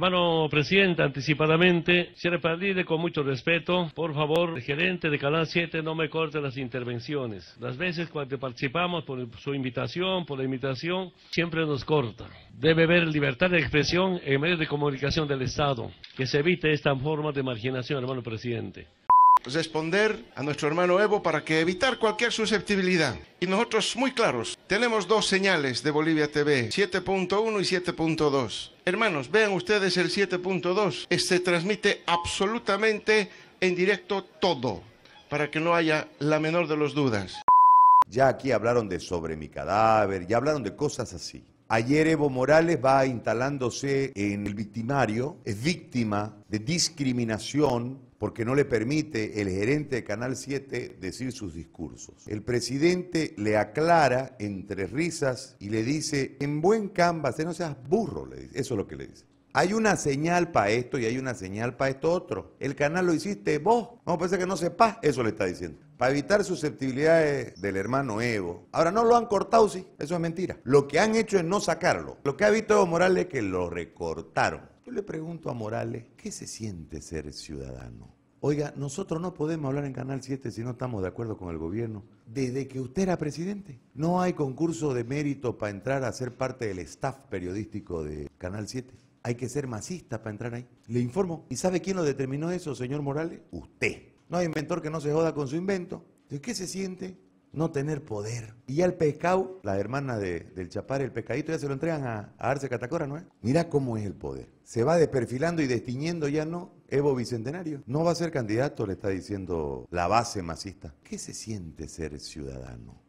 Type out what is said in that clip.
Hermano presidente, anticipadamente, señor Padilla, con mucho respeto, por favor, el gerente de Canal 7, no me corte las intervenciones. Las veces cuando participamos por su invitación, por la invitación, siempre nos corta. Debe haber libertad de expresión en medios de comunicación del Estado, que se evite esta forma de marginación, hermano presidente responder a nuestro hermano Evo para que evitar cualquier susceptibilidad. Y nosotros muy claros, tenemos dos señales de Bolivia TV, 7.1 y 7.2. Hermanos, vean ustedes el 7.2. Se este transmite absolutamente en directo todo, para que no haya la menor de las dudas. Ya aquí hablaron de sobre mi cadáver, ya hablaron de cosas así. Ayer Evo Morales va instalándose en el victimario, es víctima de discriminación porque no le permite el gerente de Canal 7 decir sus discursos. El presidente le aclara entre risas y le dice, en buen canvas, eh, no seas burro, le dice. eso es lo que le dice. Hay una señal para esto y hay una señal para esto otro. El canal lo hiciste vos. No parece que no sepas, eso le está diciendo. Para evitar susceptibilidades del hermano Evo. Ahora no lo han cortado, sí, eso es mentira. Lo que han hecho es no sacarlo. Lo que ha visto Evo Morales es que lo recortaron. Yo le pregunto a Morales, ¿qué se siente ser ciudadano? Oiga, nosotros no podemos hablar en Canal 7 si no estamos de acuerdo con el gobierno. Desde que usted era presidente, no hay concurso de mérito para entrar a ser parte del staff periodístico de Canal 7. Hay que ser masista para entrar ahí. Le informo. ¿Y sabe quién lo determinó eso, señor Morales? Usted. No hay inventor que no se joda con su invento. qué se siente no tener poder. Y ya el la hermana de, del Chapar, el pecadito, ya se lo entregan a, Arce Catacora, ¿no es? Mirá cómo es el poder. Se va desperfilando y destiñendo ya no Evo Bicentenario. No va a ser candidato, le está diciendo la base masista. ¿Qué se siente ser ciudadano?